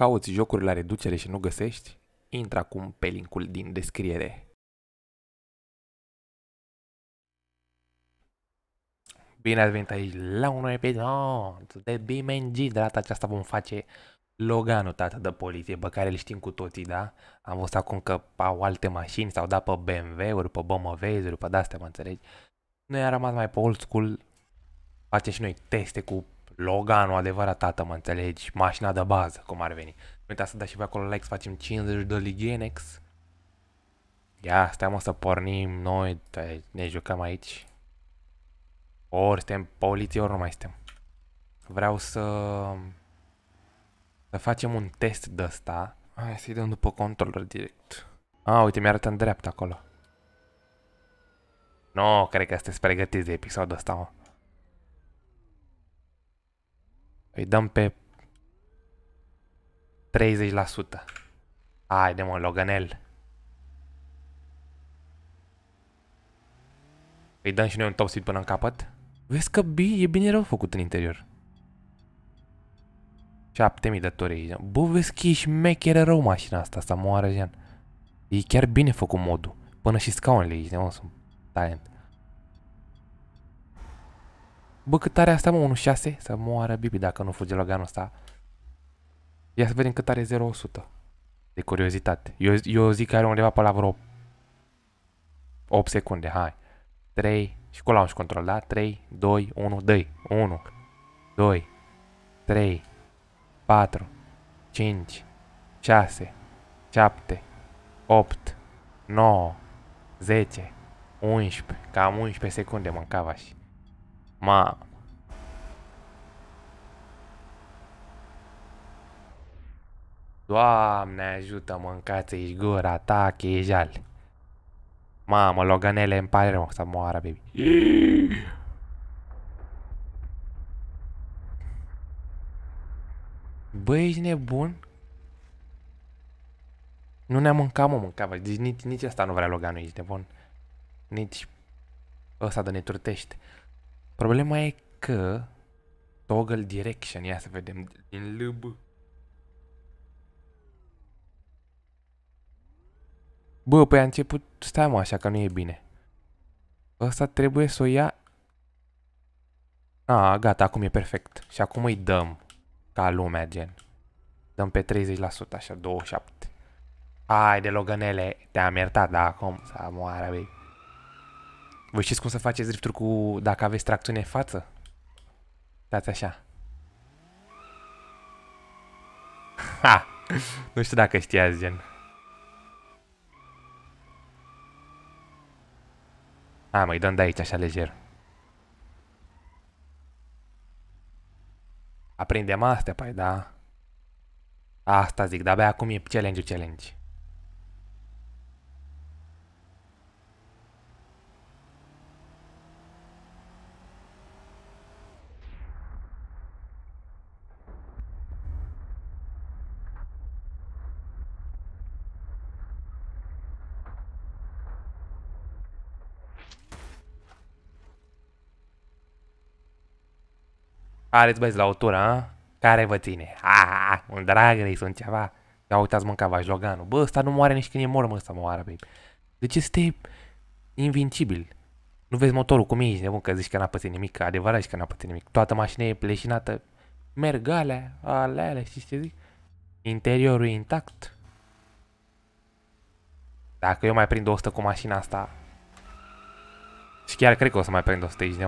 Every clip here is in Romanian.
Cauți jocuri la reducere și nu găsești? Intră acum pe linkul din descriere. Bine ați venit aici la un nou episod de BMG. De data aceasta vom face Loganul, tată de poliție, pe care îl știm cu toții, da? Am văzut acum că au alte mașini, sau au dat pe BMW-uri, pe BMW-uri, pe de-astea, mă înțelegi? Noi am rămas mai pe old school, face și noi teste cu Loganul adevărat, tată, mă înțelegi? Mașina de bază, cum ar veni. Nu uita să dați și pe acolo like, facem 50 de ligenex. Ia, stai mă să pornim noi, ne jucăm aici. Ori suntem poliție, ori nu mai suntem. Vreau să... Să facem un test de ăsta. Hai să-i dăm după controller direct. A, uite, mi-arată în dreapta acolo. Nu, no, cred că sunteți pregătiți de episodul ăsta, mă. Îi dăm pe 30%. Haide mă, Loganel. Îi dăm și noi un top speed până în capăt. Vezi că B e bine rău făcut în interior. 7000 de tori aici. Bă, vezi că e șmecheră rău mașina asta, asta moară gen. E chiar bine făcut modul. Până și scaunele aici, mă, sunt talent. Bă, cât are asta, mă? 1.6? Să moară Bibi dacă nu fuge Loganul ăsta. Ia să vedem cât are 0.100. De curiozitate. Eu, eu zic că are undeva pe la vreo 8 secunde, hai. 3, și cu launch control, da? 3, 2, 1, dă 1, 2, 3, 4, 5, 6, 7, 8, 9, 10, 11, cam 11 secunde mâncava și... Ma, Doamne ajută, mâncați ești gura ta, că e Mamă, loganele, îmi pare rău să moară, baby. Băi, ești nebun? Nu ne-am mâncat, mă, mâncava. Deci nici, nici asta nu vrea Loganul, ești nebun. Nici ăsta de ne turtește. Problema e că toggle direction, ia să vedem din LB. Bă, păi a început, stai mă așa că nu e bine. Ăsta trebuie să o ia... A, gata, acum e perfect. Și acum îi dăm ca lumea, gen. Dăm pe 30%, așa, 27. Ai de loganele. te-am iertat, dar acum să moară, bine. Vă știți cum să faceți drifturi cu... dacă aveți tracțiune în față? Dați așa. Ha! Nu știu dacă știați, gen. A, mai dăm de aici, așa lejer. Aprindem astea, pai, da? Asta zic, de-abia acum e challenge-ul challenge. Haideți băieți la o tură, a? Care vă ține? Ah, un dragăi, sunt ceva. Ia uitați mânca vajloganul. Bă, ăsta nu moare nici când e mor, mă, ăsta mă oară, babe. Deci este invincibil. Nu vezi motorul cum e, ești nebun că zici că n-a pățit nimic, că adevărat zici că n-a pățit nimic. Toată mașina e pleșinată. Merg alea, alea, alea, știți ce zic? Interiorul intact. Dacă eu mai prind 100 cu mașina asta... Și chiar cred că o să mai prind 100 aici de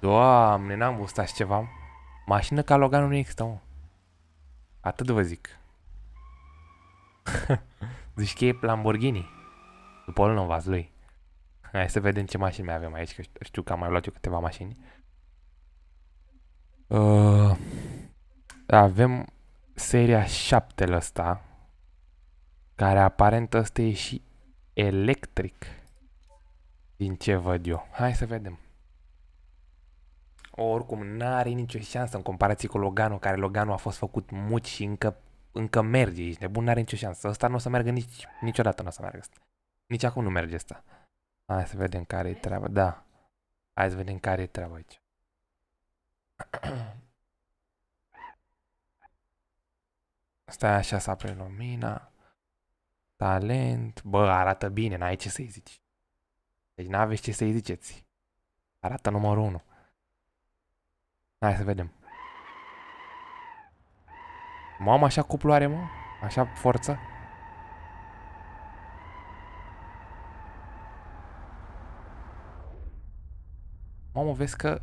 Doamne, n-am văzut așa ceva. Mașină ca Loganul nu există, da, mă. Atât vă zic. Zici că e Lamborghini. După al nou lui. Hai să vedem ce mașini mai avem aici, că știu că am mai luat eu câteva mașini. Uh, avem seria 7 ăsta, care aparent ăsta e și electric, din ce văd eu. Hai să vedem. Oricum, n-are nicio șansă în comparație cu Logano, care Logano a fost făcut muci și încă, încă merge. Ești nebun, n-are nicio șansă. Ăsta nu o să meargă nici, niciodată, nu o să meargă asta. Nici acum nu merge asta. Hai să vedem care e treaba, da. Hai să vedem care e treaba aici. Stai așa să apre lumina. Talent. Bă, arată bine, n-ai ce să-i zici. Deci n-aveți ce să-i ziceți. Arată numărul 1. Hai să vedem. Mamă, așa cuplu are, mă? Așa forță? Mamă, vezi că...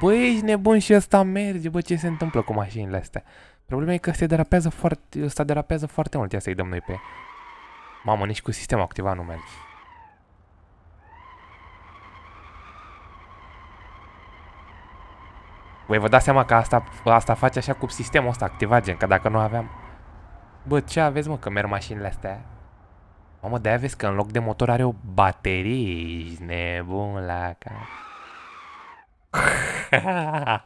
Bă, ești nebun și ăsta merge, bă, ce se întâmplă cu mașinile astea? Problema e că se derapează foarte, ăsta derapează foarte mult, ia să-i dăm noi pe Mamă, nici cu sistemul activat nu merg. Voi vă dați seama că asta, asta face așa cu sistemul ăsta activat, gen, că dacă nu aveam... Bă, ce aveți, mă, că merg mașinile astea? Mamă, de-aia vezi că în loc de motor are o baterie, ești nebun la ca...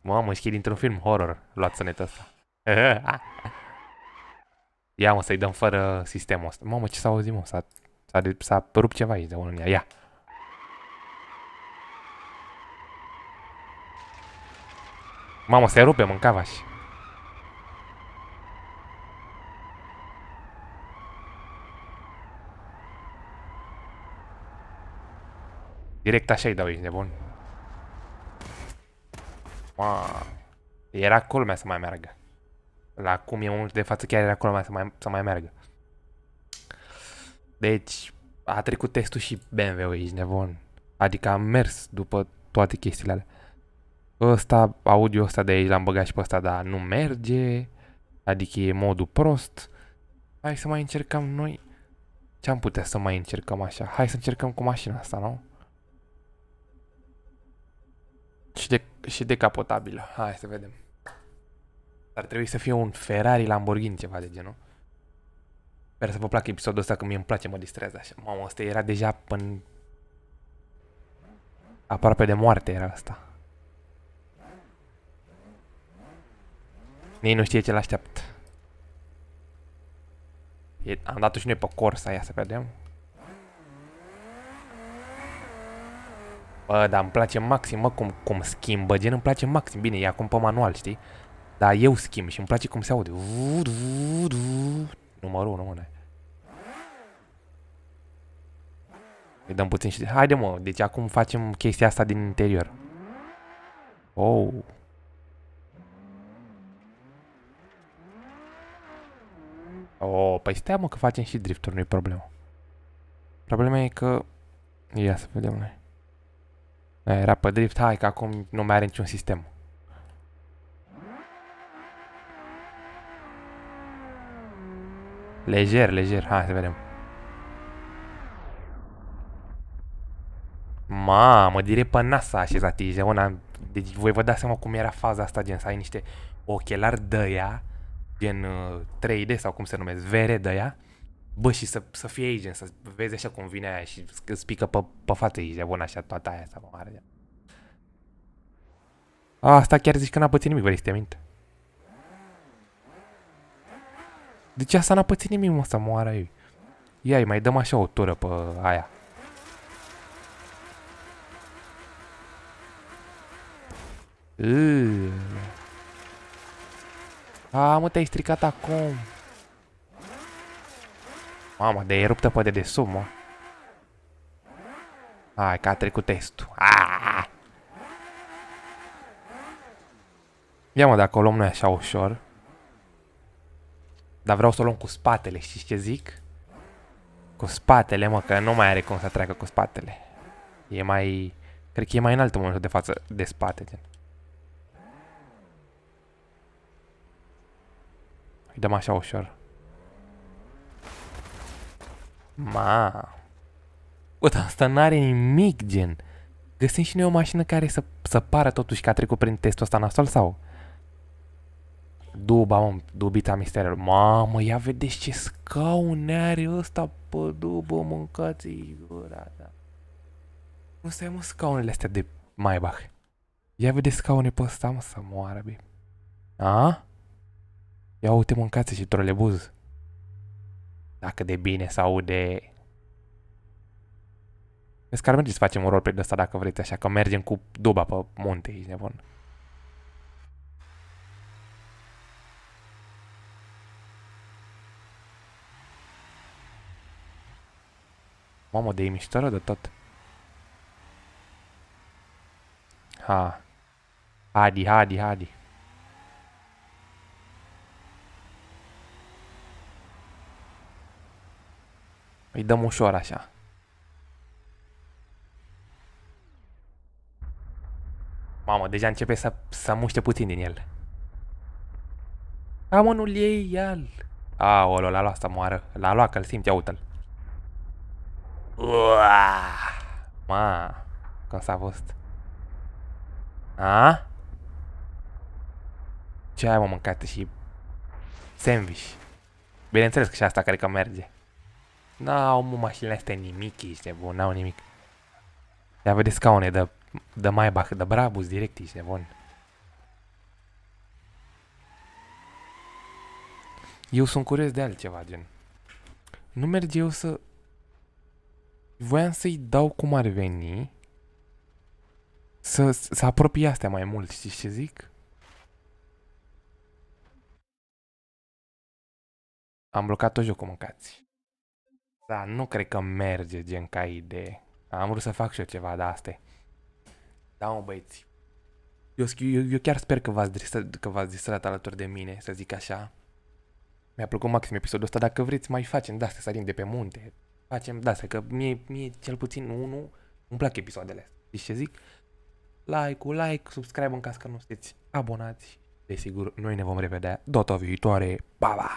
Mamă, știi dintr-un film horror, luat sănetul ăsta. Ia mă, să-i dăm fără sistemul ăsta. Mamă, ce s-a auzit, mă? S-a rupt ceva aici de unul în ea. Ia! Mamă, se rupe și... Direct așa-i dau aici, nebun. Wow. Era culmea să mai meargă la cum e unul de față chiar era acolo mai să, mai să mai meargă. Deci a trecut testul și BMW, aici, nebun. Adică a mers după toate chestiile alea. Ăsta, audio ăsta de aici l-am băgat și pe ăsta, dar nu merge. Adică e modul prost. Hai să mai încercăm noi. Ce am putea să mai încercăm așa? Hai să încercăm cu mașina asta, nu? Și, de, și decapotabilă. Hai să vedem. Ar trebui să fie un Ferrari Lamborghini, ceva de genul. Sper să vă placă episodul ăsta, că mie îmi place, mă distrez așa. Mamă, ăsta era deja până... Aproape de moarte era asta. Nici nu știe ce-l așteaptă. am dat-o și noi pe Corsa aia să vedem. Bă, dar îmi place maxim, mă, cum, cum schimbă, gen îmi place maxim. Bine, e acum pe manual, știi? Dar eu schimb și îmi place cum se aude. Numărul 1, mâne. Îi dăm puțin și... Haide mă, deci acum facem chestia asta din interior. Oh. Oh, păi stai mă că facem și drifturi, nu-i problemă. Problema e că... Ia să vedem noi. Era pe drift, hai că acum nu mai are niciun sistem. Lejer, lejer. Hai să vedem. Mamă, direct pe nas a așezat Ijeona. Deci voi vă dați seama cum era faza asta, gen, să ai niște ochelari de gen 3D uh, sau cum se numesc, vere de bă, și să, să fie aici, gen, să vezi așa cum vine aia și îți pică pe, pe față bun, așa toată aia asta mare. Asta chiar zici că n-a pățit nimic, vrei să te minte? Deci asta n-a pățit nimic, mă, să moară ei. Ia, mai dăm așa o tură pe aia. A, mă, te-ai stricat acum. Mamă, de ai ruptă pe dedesubt, mă. Hai, că a trecut testul. Aaaa! Ia mă, dacă o luăm noi așa ușor. Dar vreau să o luăm cu spatele, știți ce zic? Cu spatele, mă, că nu mai are cum să treacă cu spatele. E mai... Cred că e mai înaltă momentul de față de spate, gen. Îi dăm așa ușor. Ma. Uite, asta n-are nimic, gen. Găsim și noi o mașină care să, să pară totuși că a trecut prin testul ăsta nasol sau... Duba, mă, dubita misterelor. Mamă, ia vedeți ce scaun are ăsta pe dubă, mâncați gura, da. Nu stai, mă, scaunele astea de Maybach. Ia vedeți scaune pe ăsta, mă, să moară, bine. A? Ia uite, mâncați și trolebuz. Dacă de bine sau de... Vezi că ar merge să facem un rol pe ăsta dacă vreți, așa că mergem cu duba pe munte, ești nebun. Mamă, de e de tot. Ha. Hadi, hadi, hadi. Îi dăm ușor așa. Mamă, deja începe să, să muște puțin din el. Cam ei, ial. el. o l-a luat să moară. L-a luat că-l simte, uite-l. Ua! Ma, cum s-a fost? A? Ce ai mâncat și sandwich? Bineînțeles că și asta cred că merge. N-au mă mașinile astea nimic, ești nebun, n-au nimic. Ia vedeți scaune de, de Maybach, de Brabus, direct, ești nebun. Eu sunt curios de altceva, gen. Nu merge eu să Voiam să-i dau cum ar veni. Să, să apropie astea mai mult, știi ce zic? Am blocat tot jocul, mâncați. Da, nu cred că merge gen ca idee. Am vrut să fac și eu ceva de astea. Da, mă băieți. Eu, eu, eu chiar sper că v-ați distrat, distrat alături de mine, să zic așa. Mi-a plăcut maxim episodul ăsta. Dacă vreți, mai facem de astea, sărim de pe munte, facem, da, că mie, mie cel puțin unul, îmi plac episoadele astea. Știți ce zic? Like-ul, like, subscribe în caz că nu sunteți abonați. Desigur, noi ne vom revedea data viitoare. Pa, pa!